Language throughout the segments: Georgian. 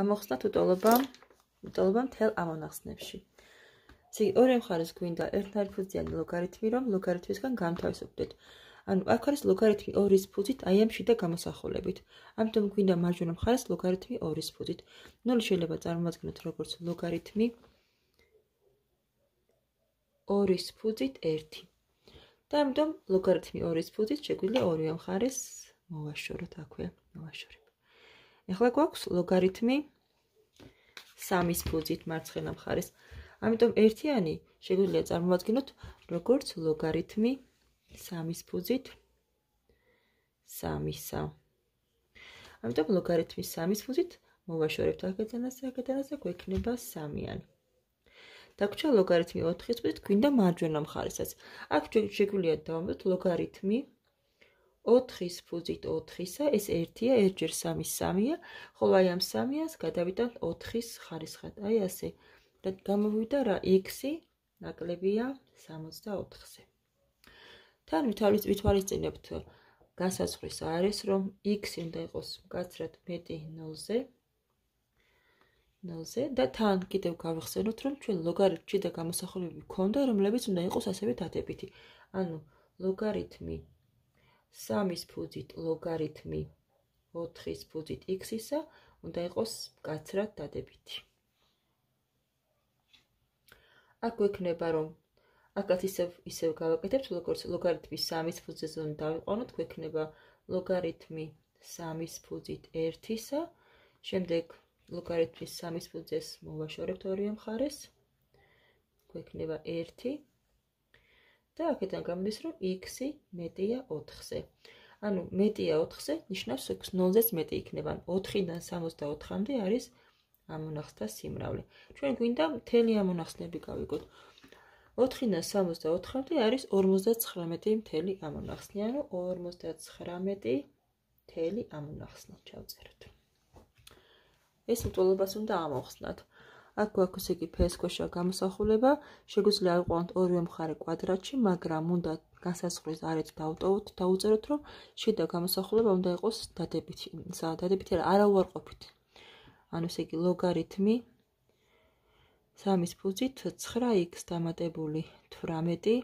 ამოხსნათ უტოლობა უტოლობა მთელ ამონახსნებში ისე ორი მხარეს გვინდა ერთნაირი ფუძიანი ლოგარითმი რომ ლოგარითმისგან გამთავისუფლდეთ ანუ აქ არის ლოგარითმი 2-ის ფუძით აი ამ შიდა გამოსახულებით ამიტომ გვინდა მარჯვენა მხარეს ლოგარითმი 2-ის ფუძით 0 შეიძლება წარმოადგინოთ როგორც ლოგარითმი 2-ის ფუძით 1 და ამიტომ ლოგარითმი 2-ის ფუძით შეგვიძლია ორივე მხარეს მოვაშოროთ აქვე მოვაშოროთ ეხლა გვაქვს ლოგარითმი 3-ის ფუძით მარცხენა მხარეს. ამიტომ ერთიანი შეგვიძლია წარმოვადგინოთ როგორც ლოგარითმი 3-ის ფუძით 3-ისა. ამიტომ ლოგარითმი 3-ის ფუძით მოვაშორებთ აქედანაც აქედანაც გვექნება 3-იან. დაგვრჩა ლოგარითმი 4-ის ფუძით გვინდა მარჯვენა მხარესაც. აქ შეგვიძლია დავამატოთ ლოგარითმი 4-ის ფუძით 4-ისა, ეს 1-ია, 1-ჯერ 3-ის 3-ია, ხოლო აი ამ 3-იას გადავიტანთ 4-ის ხარისხად. აი ასე. და გამოვიდა რა 6-ი ნაკლებია 64-ზე. თან ვითარის ვითვალისწინებთ გასაცვლის არის რომ x-ი უნდა იყოს მკაცრად მეტი 0-ზე. 0-ზე და თან კიდევ გავახსენოთ რომ ჩვენ ლოგარითმში და გამოსახულებები გვქონდა რომლებიც უნდა იყოს ასევე დადებითი. ანუ ლოგარითმი 3-ის ფუძით ლოგარითმი 4-ის ფუძით x-ისა უნდა იყოს მკაცრად დადებითი. აქ გვექნება რომ აკაც ისევ ისევ გავაკეთებთ, როგორც ლოგარითმი 3-ის ფუძეზე უნდა დავიყვანოთ, გვექნება ლოგარითმი 3-ის ფუძით 1-ისა. შემდეგ ლოგარითმი 3-ის ფუძეს მოვაშორებთ ორი მხარეს. გვექნება 1 და აქედან გამოდის, რომ x-ი მეტია 4-ზე. ანუ მეტია 4-ზე ნიშნავს, რომ 0-ზეც მეტი იქნება. 4-დან 64-მდე არის ამ მონახსთა სიმრავლე. ჩვენ გვინდა მთელი ამ მონახსნები გავიკოთ. 4-დან 64-მდე არის 59.3 ამ მონახსნი, ანუ 59.3 ამ მონახსნს ჩავწეროთ. ეს მტულობას უნდა ამოხსნათ. აქ გვაქვს იგი ფეის ქვეშა გამოსახულება შეგვიძლია აიყვანოთ ორივე მხარე კვადრატში მაგრამ უნდა გასასწრის არეთ დავტოვოთ დავუწეროთ რომ შედა გამოსახულება უნდა იყოს დადებითი დადებითი არა უარყოფით ანუ ეს იგი ლოგარითმი 3-ის ფუძით 9x დამატებული 18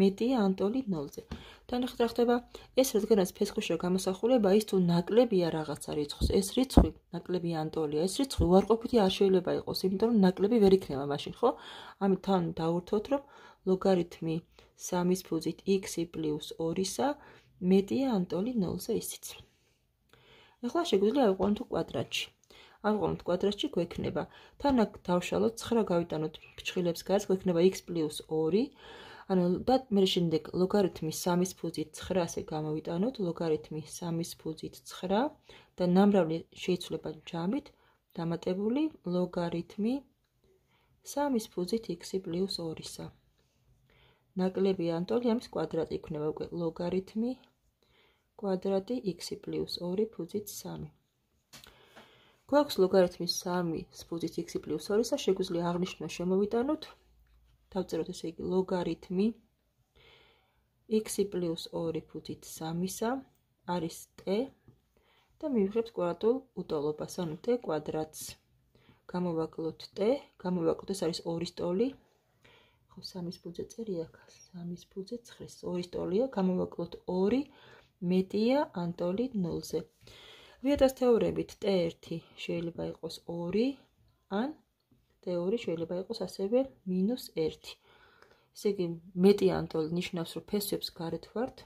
მეტი ანტოლი 0-ზე. თან ახლა ხდება ეს რადგანაც ფესხუშო გამოსახულება ის თუ ნაკლებია რაღაცა რიცხვს ეს რიცხვი ნაკლებია ანტოლია ეს რიცხვი უარყოფითი არ შეიძლება იყოს იმიტომ რომ ნაკლები ვერ იქნება მაშინ ხო? ამით თან დაურთოთ რომ ლოგარითმი 3-ის ფუძით x-ი პლუს 2-ისა მეტია ანტოლი 0-ზე ისიც. ახლა შეგვიძლია ვიყოთ კვადრატში. ან ყოველთ კვადრატში გვექნება თან აქ დავშალოთ 9 გავიტანოთ ფრჩხილებს გას გვექნება x+2 ანუ და მე შემდეგ ლოგარითმი 3-ის ფუძით 9-ზე გამოვიტანოთ, ლოგარითმი 3-ის ფუძით 9 და ნამრავლი შეიცვლება ჯამით დამატებული ლოგარითმი 3-ის ფუძით x-ი პლუს 2-ისა. ნაკლები ანტოლი ამის კვადრატი იქნება უკვე ლოგარითმი კვადრატი x-ი პლუს 2 ფუძით 3. გვაქვს ლოგარითმი 3 ფუძით x-ი პლუს 2-ისა, შეგვიძლია აღნიშნვა შემოვიტანოთ დავწეროთ ესე იგი ლოგარითმი x 2 ფუთით 3-ისა არის t და მივიღებთ კვადრატულ უტოლობას, ანუ t კვადრატს. გამოვაკლოთ t, გამოვაკლოთ ეს არის 2-ის ტოლი. ხო 3-ის ფუძე წერი აქ, 3-ის ფუძე 9-ის 2-ის ტოლია, გამოვაკლოთ 2 მეტია ან ტოლი 0-ზე. ვიეტას თეორემით t1 შეიძლება იყოს 2 ან 0. დეური შეიძლება იყოს ასევე -1. ესე იგი მეტი ანტოლ ნიშნავს რომ ფესვებს გარეთ ვართ,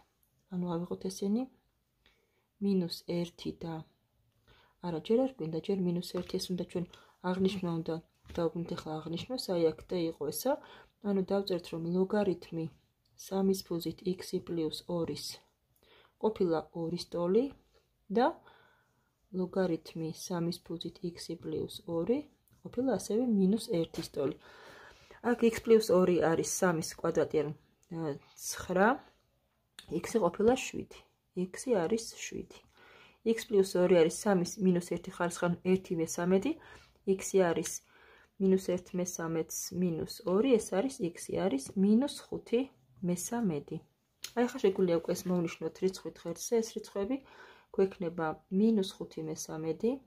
ანუ ავიღოთ ესენი -1 და არა ჯერ არ გვინდა ჯერ -1 ეს უნდა ჩვენ აღნიშნო უნდა და უნდა ეხლა აღნიშნოს აი აქ და იყო ესა. ანუ დავწერთ რომ ლოგარითმი 3-ის ფუძით x+2-ის ყოფილა 2-ის ტოლი და ლოგარითმი 3-ის ფუძით x+2 ყოფილა ასევე მინუს 1-ის ტოლი. აქ x პლუს 2 არის 3-ის კვადრატი, ანუ 9. x-ი ყოფილა 7. x-ი არის 7. x პლუს 2 არის 3-ის მინუს 1 ხარისხთან 1 მე 13. x-ი არის მინუს 1 მე 13-ს მინუს 2, ეს არის x-ი არის მინუს 5 მე 13. აი ხა შეგვიძლია უკვე ეს მოვნიშნოთ რიცხვით ხერხზე, ეს რიცხვები გვექნება მინუს 5 მე 13.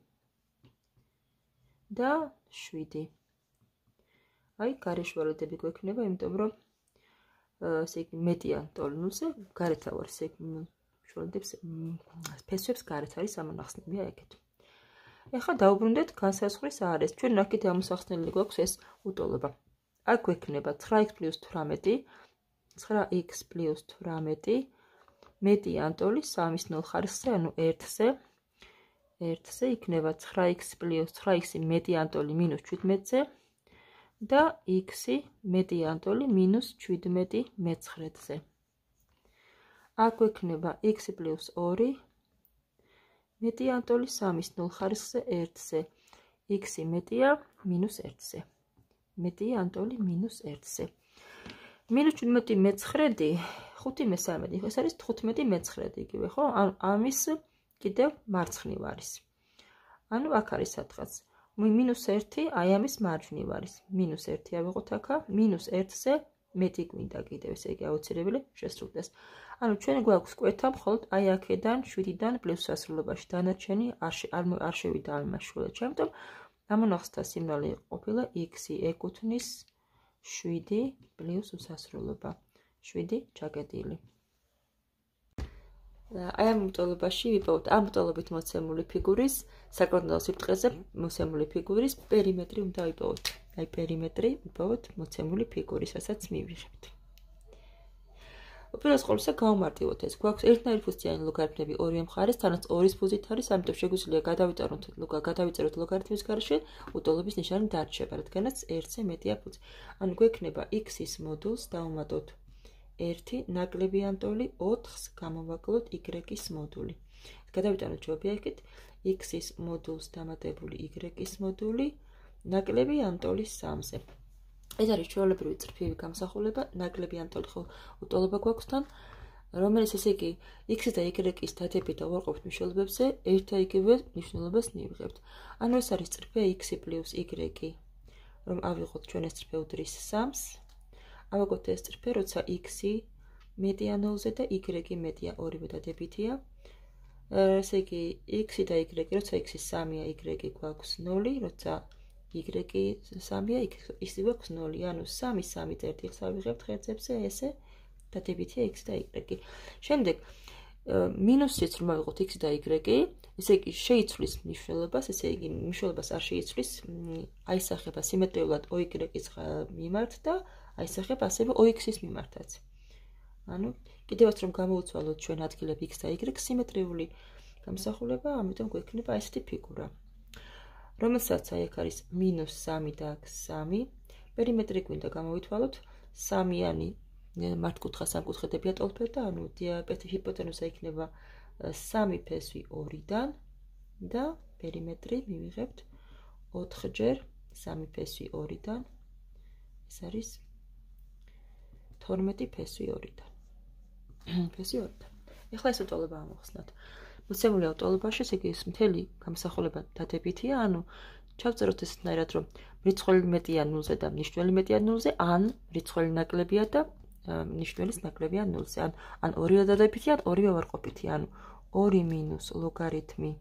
და 7. აი, გარეშვარდები გვექნება, იმიტომ რომ ესე იგი მეტია ტოლნულზე, გარეთავარ ესე შვარდებს ფესვებს გარეთ არის ამონახსნებია ეგეთ. ეხლა დაუბრუნდეთ განსაზღვრის არეს. ჩვენ ნახეთ ამოსახსნელი გვაქვს ეს უტოლობა. აქ გვექნება 9x + 18 9x + 18 მეტი ანტოლი 3-ის 0 ხარისხზე, ანუ 1-ზე 1-ზე იქნება 9x + 9x მეტი ანტოლი მინუს 17-ზე და x მეტი ანტოლი მინუს 17 მეცხრედზე. აქ გვექნება x + 2 მეტი ანტოლი 3-ის 0 ხარისხზე 1-ზე. x მეტია მინუს 1-ზე. მეტი ანტოლი მინუს 1-ზე. მინუს 17 მეცხრედი 5-13, ეს არის 15 მეცხრედი იგივე, ხო? ამ ამის კიდევ მარცხნივ არის. ანუ აქ არის სადღაც მინუს 1, აი ამის მარცხნივ არის. მინუს 1 ავიღოთ აქა, მინუს 1-ზე მეტი გვინდა კიდევ, ესე იგი აუცილებელი შესრულდეს. ანუ ჩვენ გვაქვს კვეთა მხოლოდ აი აქედან 7-დან პლუს ასრულობაში დანარჩენი არ არ შევიდა ამაშულა. ამიტომ ამონახსთა სიმრავლე ყოფილა x-ი ეკუთვნის 7 პლუს უსასრულობა. 7 ჩაკეტილი. აი ამ მოტოლობაში ვიპოვოთ ამ მოტოლობით მოცემული ფიგურის საკონდელო სიბრტყეზე მოცემული ფიგურის პერიმეტრი უნდა ვიპოვოთ. აი პერიმეტრი ვიპოვოთ მოცემული ფიგურის, რასაც მივიღებთ. უპირველეს ყოვლისა გავმარტივოთ ეს. გვაქვს ერთნაირი ფუნქციანი ლოგარითმები ორი მხარეს, თანაც ორის ფუძით არის, ამიტომ შეგვიძლია გადავიწეროთ ლოგა, გადავიწეროთ ლოგარითმის გარშე მოტოლობის ნიშანი დარჩება, რადგანაც 1-ზე მეტია ფუძი. ანუ გვექნება x-ის მოდულს დავუმატოთ 1 1 ნაკლები ანტოლი 4-ს გამოვაკლოთ y-ის მოდული. გადავიტანოთ ჯობიაიქით x-ის მოდულს დამატებული y-ის მოდული ნაკლები ანტოლი 3-ზე. ეს არის ჩვეულებრივი წრფივი გამოსახულება, ნაკლები ანტოლი ხო უტოლობა გვაქვს თან, რომელიც ესე იგი x-ის და y-ის დადები და უარყოფით მნიშვნელობებზე ერთა იგივე მნიშვნელობას ნიღებთ. ანუ ეს არის წრფე x+y რომ ავიღოთ ჩვენ ეს წრფე უდრის 3 როგორც ეს წრფე, როცა x-ი მეტია 0-ზე და y-ი მეტია 2-ზე დადებითია. ესე იგი x-ი და y-ი, როცა x-ი 3-ია, y-ი გვაქვს 0, როცა y-ი 3-ია, x-ი გვაქვს 0. ანუ 3 3 1-ს ავიღებთ ხერხებზე, ესე დადებითია x და y-ი. შემდეგ მინუსიც რომ ავიღოთ x და y, ესე იგი შეიცვლის მნიშვნელობას, ესე იგი მნიშვნელობას არ შეიცვლის, აისახება სიმეტრიულად o y-ის მიმართ და აი ესახება ასევე ox-ის მიმართაც. ანუ კიდევაც რომ გამოუცვალოთ ჩვენ ადგილები x და y სიმეტრიული გამსახულება, ამიტომ გვექნება ესეთი ფიგურა. რომელსაც აი აქ არის -3 და აქ 3, პერიმეტრი გვინდა გამოვითვალოთ 3-იანი მართკუთხა სამკუთხედებია ტოლფერ და ანუ დიაპეთი ჰიპოთენუსა იქნება 3 ფესვი 2-დან და პერიმეტრი მივიღებთ 4 ჯერ 3 ფესვი 2-დან. ეს არის 5. 12 ფესვი 2-დან. ფესვი 2-დან. ეხლა ეს უტოლობა ამოხსნათ. მოცემული უტოლობაში ეს იგი მთელი გამოსახულება დადებითია, ანუ ჩავწეროთ ესნაირად, რომ რიცხველი მეტია 0-ზე და მნიშვნელი მეტია 0-ზე, ან რიცხველი ნაკლებია და მნიშვნელის ნაკლებია 0-ზე. ან ან ორივე დადებითია, ან ორივე ვარყოფითი, ანუ 2 მინუს ლოგარითმი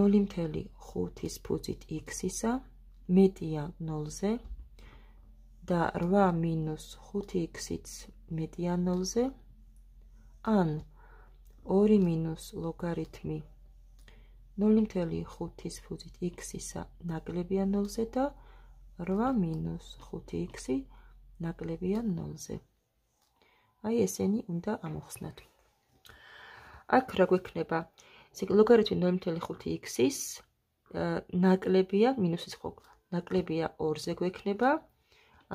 0.5-ის ფუძით x-ისა მეტია 0-ზე და 8 5x-იც მეტიან 0-ზე ან 2 ლოგარითმი 0.5-ის ფუძით x-ისა ნაკლებიან 0-ზე და 8 5x-ი ნაკლებიან 0-ზე. აი ესენი უნდა ამოხსნათ. აქ რა გვექნება? ლოგარითმი 0.5x-ის э, ნაკლებია -ის ხო? ნაკლებია 2-ზე გვექნება. -0.5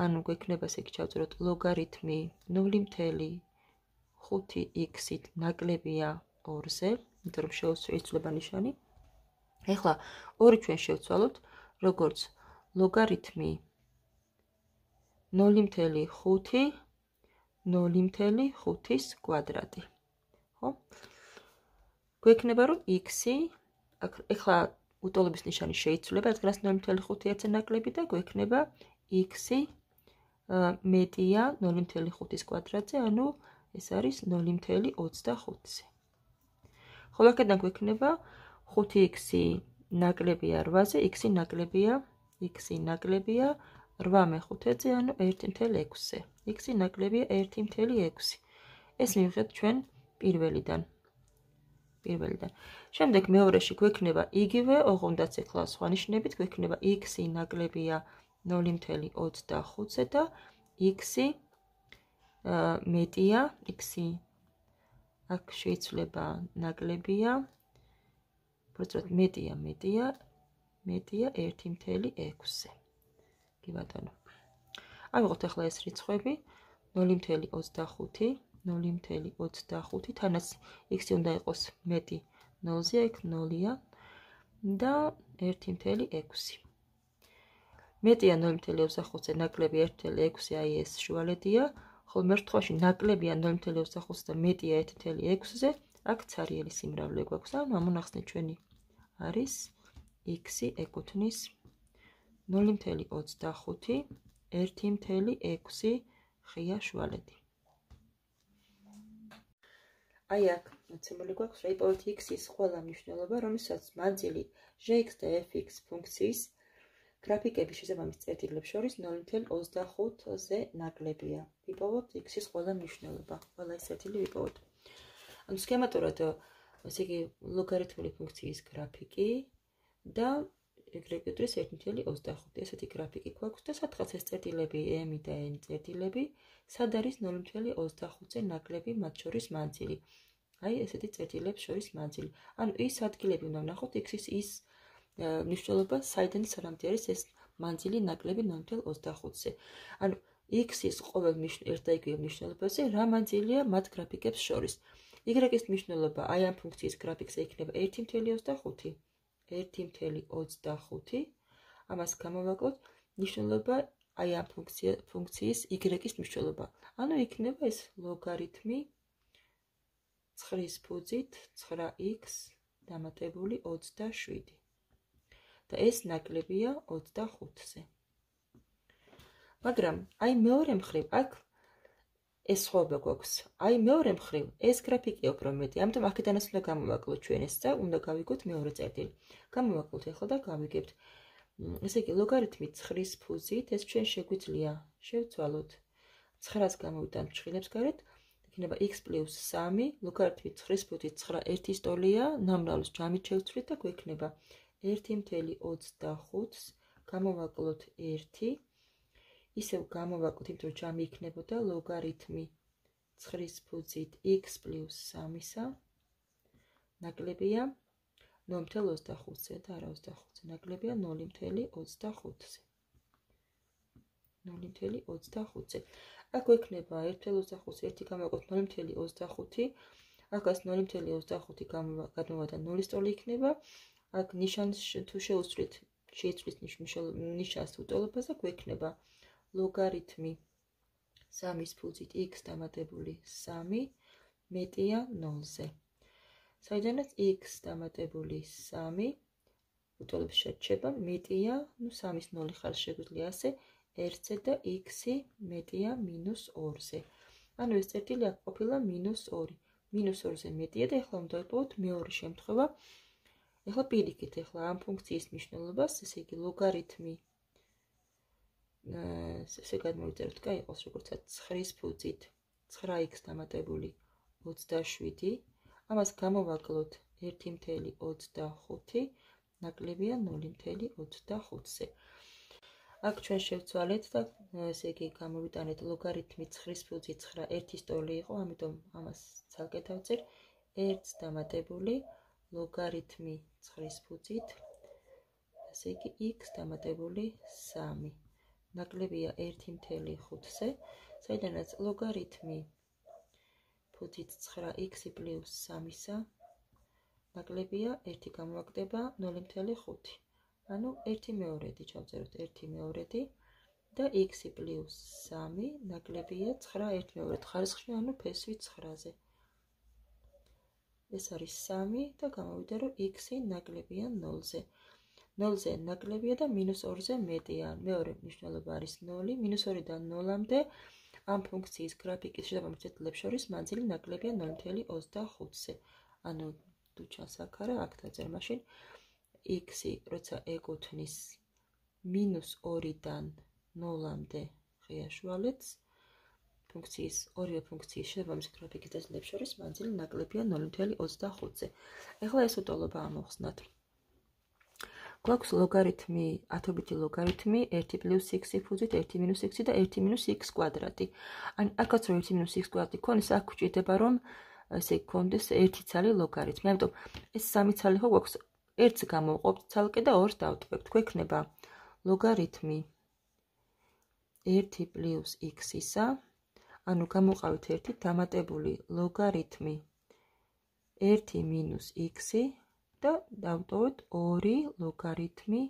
ანუ გვექნება ისე ჩავწეროთ ლოგარითმი 0.5x-ით ნაკლებია 2-ზე, იმიტომ რომ შეიძლება ნიშანი. ეხლა ორი ჩვენ შევცვალოთ, როგორც ლოგარითმი 0.5 0.5-ის კვადრატი. ხო? გვექნება რომ x-ი ეხლა უტოლობის ნიშანი შეიძლება, რადგან 0.5-ზე ნაკლები და გვექნება x-ი 0.5 0.5 მეტია 0.5-ის კვადრატზე, ანუ ეს არის 0.25-ზე. ხოლო აქედან გვექნება 5x ნაკლებია 8-ზე, x ნაკლებია x ნაკლებია 8/5-ზე, ანუ 1.6-ზე. x ნაკლებია 1.6. ეს მივიღეთ ჩვენ პირველიდან. პირველიდან. შემდეგ მეორეში გვექნება იგივე, ოღონდაც ეხლა სხვა ნიშნებით გვექნება x ნაკლებია 8 0.25-ზე და x-ი მეტია x-ი. აქ შეიძლება ნაკლებია. უბრალოდ მეტია, მეტია, მეტია 1.6-ზე. კი ბატონო. აიღოთ ახლა ეს რიცხვები 0.25 0.25 თანაც x-ი უნდა იყოს მეტი 0-ზე, აქ 0-ია და 1.6 მეტი ან 0.25-ზე ნაკლები 1.6-ი აი ეს შუალედია, ხოლო მერ შემთხვევაში ნაკლები ან 0.25-ზე მეტი 1.6-ზე აქ ცარიელი სიმრავლე გვაქვს. ან ამონახსნე ჩვენი არის x-ი ეკუთვნის 0.25 1.6 ღია შუალედი. აი აქ მოცემული გვაქვს რეპორტი x-ის ყველა მნიშვნელობა, რომელსაც მანძილი g(x) და f(x) ფუნქციის გრაფიკების შესაბამის წერტილებს შორის 0.25-ზე ნაკლებია. ვიპოვოთ x-ის ყველა მნიშვნელობა, ყველა წერტილი ვიპოვოთ. ანუ სქემატურად, ესე იგი, ლოგარითმული ფუნქციის გრაფიკი და ეგრეკვეტრის 1.25. ესეთი გრაფიკი გვაქვს და სათხაც ეს წერტილები m და n წერტილები, სად არის 0.25-ზე ნაკლები მათ შორის მანძილი. აი, ესეთი წერტილებს შორის მანძილი. ანუ ის ადგილები უნდა ნახოთ x-ის ის მნიშვნელობა საიდან სამამდე არის ეს მანძილი ნაკლები 0.25-ზე. ანუ x-ის ყოველ ერთდაიგივე მნიშვნელობაზე რა მანძილია მათ გრაფიკებს შორის. y-ის მნიშვნელობა აი ამ ფუნქციის გრაფიკზე იქნება 1.25. 1.25 ამას გამოვაკლოთ მნიშვნელობა აი ამ ფუნქცია ფუნქციის y-ის მნიშვნელობა. ანუ იქნება ეს ლოგარითმი 9-ის ფუძით 9x დამატებული 27. და ეს ნაკლებია 25-ზე. მაგრამ აი მეორე მხრივ აქ ეს ხობა გვაქვს. აი მეორე მხრივ ეს გრაფიკი უფრო მეტი. ამიტომ აქედანაც უნდა გამოვაკლოთ ჩვენ ეს და უნდა გავიკოთ მეორე წერტილი. გამოვაკლოთ ახლა და გავიგებთ. ესე იგი ლოგარითმი 9-ის ფუძით ეს ჩვენ შეგვიძლია შევცვალოთ 9-ს გამოვიტანთ ჩხილებს გარეთ იქნება x + 3 ლოგარითმი 9-ის ფუძით 9 ერთის ტოლია ნამდვილს ჯამით შევცვლით და გვექნება 1.25-ს გამოვაკლოთ 1. ისევ გამოვაკლოთ, იმიტომ რომ ჯამი იქნებოდა ლოგარითმი 9-ის ფუძით x + 3-სა ნაკლებია 0.25-ზე და არა 25-ზე, ნაკლებია 0.25-ზე. 0.25-ზე. აქ ექნება 1.25 1 გამოვაკლოთ 0.25 აქაც 0.25 გამოვა და 0 სტოლი იქნება აქ ნიშანს თუ შეუცვლით შეიცვლის ნიშანს უტოლობას და გვექნება ლოგარითმი 3-ის ფუძით x დამატებული 3 მეტია 0-ზე. საიდანაც x დამატებული 3 უტოლებს შეჭება მეტია, ну 3-ის 0 ხარ შეგვიძლია ასე 1-ზე და x-ი მეტია -2-ზე. ანუ ეს წერტილი აქ ყოფილა -2. -2-ზე მეტია და ახლა უნდა ვიპოვოთ მეორე შემთხვევა. ახლა პირიქით, ახლა ამ ფუნქციის მნიშვნელობას, ესე იგი ლოგარითმი э, ესე გადმოვიწეროთ, კი იყოს როგორცაც 9-ის ფუძით 9x დამატებული 27. ამას გამოვაკლოთ 1.25 ნაკლებია 0.25-ზე. აქ ჩვენ შევცვალეთ და ესე იგი გამოვიტანეთ ლოგარითმი 9-ის ფუძით 9 1-ის ტოლი იყო, ამიტომ ამას ცალკე თავწერ 1 დამატებული 0.25 ლოგარითმი ცხრის ფუძით ასე იგი x დამატებული 3 ნაკლებია 1.5-ზე საიდანაც ლოგარითმი ფუძით 9x 3-ისა ნაკლებია 1 გამოაკლდება 0.5 ანუ 1 მეორედი ჩავწეროთ 1 მეორედი და x 3 ნაკლებია 9 1 მეორედ ხარისხში ანუ ფესვი 9-ზე ეს არის 3 და გამოვიდა რომ x-ი ნაკლებია 0-ზე. 0-ზე ნაკლებია და -2-ზე მეტია. მეორე მნიშვნელობა არის 0, -2-ის და 0-ამდე ამ ფუნქციის გრაფიკის შედარებით შორის მანძილი ნაკლებია 0.25-ზე. ანუ თუ ჩასაკარა აქ დაწერ მაშინ x-ი როცა ეკუთვნის -2-დან 0-ამდე ღია შუალედს 0.25 ფუნქციის, ორივე ფუნქციის შეფამის გრაფიკის დაზიანებს შორის მანძილი ნაკლებია 0.25-ზე. ეხლა ეს უტოლობა ამოხსნათ. გვაქვს ლოგარითმი, ათობითი ლოგარითმი, 1+x ფუძით, 1-x და 1-x კვადრატი. ან აქაც რომ 1-x კვადრატი ქონდეს, აქ გვჭირდება რომ ესე ქონდეს 1 ცალი ლოგარითმი. ამიტომ ეს 3 ცალი ხო გვაქვს? 1-ს გამოვყოფთ ცალკე და 2-ს დავტოვებთ. გვექნება ლოგარითმი 1+x-ისა ანუ გამოყავით ერთი დამატებული ლოგარითმი 1 x-ი და დავტოვოთ 2 ლოგარითმი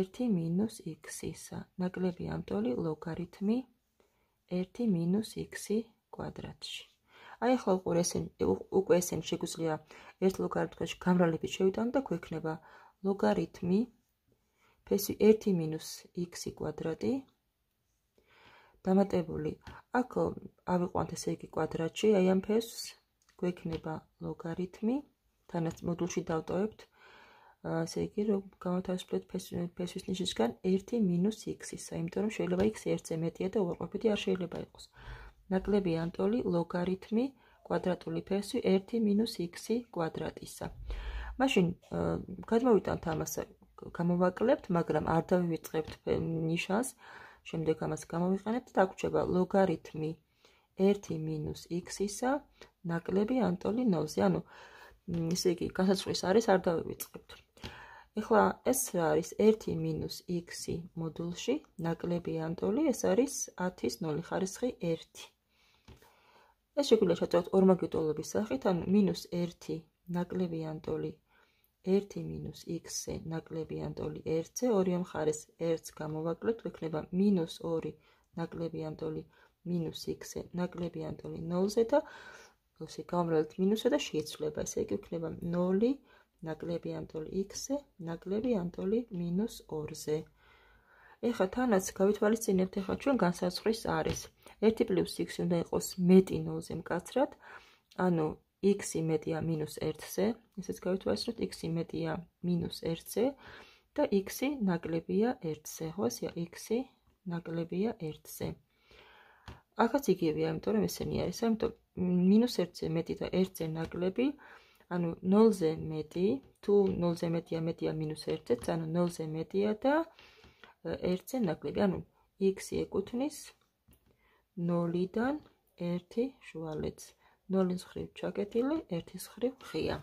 1 x-ისა. ნაკლები ამტოლი ლოგარითმი 1 x-ი კვადრატში. აი ახლა უკვე ესენ უკვე ესენ შეგვიძლია ერთ ლოგარითმში გამრავლებით შევიტანოთ და გვექნება ლოგარითმი ფესი 1 x-ი კვადრატი დამატებული. აქ ავიყვანთ ესე იგი კვადრატში, აი ამ ფესს გვექნება ლოგარითმი. თანაც მოდულში დავტოვებთ. ესე იგი, რომ გავთავისუფლოთ ფესვის ნიშისგან 1-x-ის, აიმიტომ რომ შეიძლება x ერთზე მეტია და უარყოფითი არ შეიძლება იყოს. ნაკლები ანტოლი ლოგარითმი კვადრატული ფესვი 1-x კვადრატისა. მაშინ გადმოვიტანთ ამას, გამოვაკლებთ, მაგრამ არ დავივიწყებთ ნიშას. შემდეგ ამას გამოვიყენებთ დაგვრჩება ლოგარითმი 1 მინუს x-ისა ნაკლები ანტოლი 0-ზე. ანუ ისე იგი გასაცვლის არის არ დავივიწყებთ. ეხლა ეს არის 1 მინუს x-ი მოდულში ნაკლები ანტოლი ეს არის 10-ის 0 ხარისხი 1. ეს შეგვიძლია ჩავწეროთ ორმაგნიტულობის სახით, ანუ -1 ნაკლები ანტოლი ერთი მინუს x-ზე ნაკლები ანტოლი 1-ზე ორი ამხარეს 1-ს გამოვაკლებთ, გვექნება მინუს 2 ნაკლები ანტოლი მინუს x-ზე ნაკლები ანტოლი 0-ზე და ისე გამრავლეთ მინუსზე და შეიცვლება. ესე იგი გვექნება 0 ნაკლები ანტოლი x-ზე ნაკლები ანტოლი მინუს 2-ზე. ეხლა თანაც გავითვალისწინებთ ეხლა ჩვენ განსაზღვრის არის 1 x უნდა იყოს მეტი 0-ზე მკაცრად, ანუ x იმედია -1-ზე, ესეც გავითვალოს, რომ x იმედია -1-ზე და x ნაკლებია 1-ზე, ხო, ესეა x ნაკლებია 1-ზე. ახაც იგივეა, იმიტომ რომ ესენი არის, იმიტომ -1-ზე მეტი და 1-ზე ნაკლები, ანუ 0-ზე მეტი, თუ 0-ზე მეტია, მეტია -1-ზე, ანუ 0-ზე მეტია და 1-ზე ნაკლები, ანუ x ეკუთვნის 0-დან 1 შუალედს. ნოლის მხრივ ჩაკეტილი, ერთის მხრივ ღია.